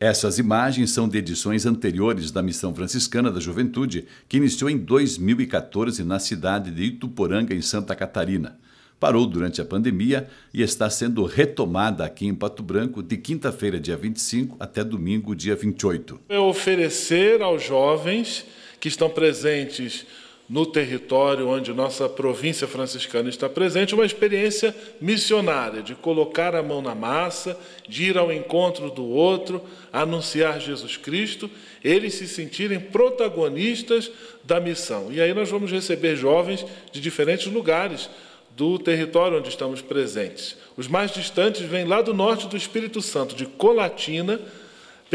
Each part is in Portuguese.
Essas imagens são de edições anteriores da Missão Franciscana da Juventude, que iniciou em 2014 na cidade de Ituporanga, em Santa Catarina. Parou durante a pandemia e está sendo retomada aqui em Pato Branco de quinta-feira, dia 25, até domingo, dia 28. É oferecer aos jovens que estão presentes no território onde nossa província franciscana está presente, uma experiência missionária de colocar a mão na massa, de ir ao encontro do outro, anunciar Jesus Cristo, eles se sentirem protagonistas da missão. E aí nós vamos receber jovens de diferentes lugares do território onde estamos presentes. Os mais distantes vêm lá do norte do Espírito Santo, de Colatina,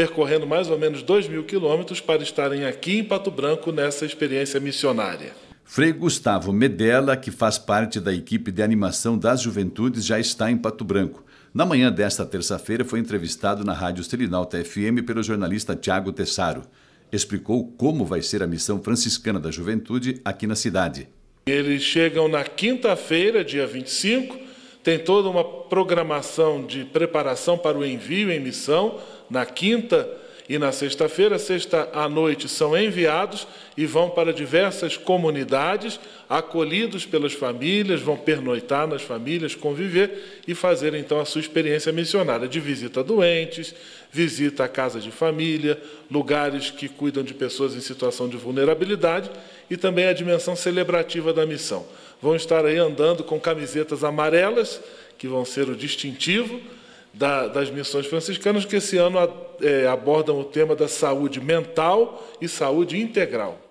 percorrendo mais ou menos 2 mil quilômetros para estarem aqui em Pato Branco nessa experiência missionária. Frei Gustavo Medella, que faz parte da equipe de animação das juventudes, já está em Pato Branco. Na manhã desta terça-feira, foi entrevistado na Rádio Selinalta FM pelo jornalista Tiago Tessaro. Explicou como vai ser a missão franciscana da juventude aqui na cidade. Eles chegam na quinta-feira, dia 25, tem toda uma programação de preparação para o envio em missão. Na quinta, e na sexta-feira, sexta à noite, são enviados e vão para diversas comunidades, acolhidos pelas famílias, vão pernoitar nas famílias, conviver e fazer então a sua experiência missionária de visita a doentes, visita a casa de família, lugares que cuidam de pessoas em situação de vulnerabilidade e também a dimensão celebrativa da missão. Vão estar aí andando com camisetas amarelas, que vão ser o distintivo da, das missões franciscanas, que esse ano é, abordam o tema da saúde mental e saúde integral.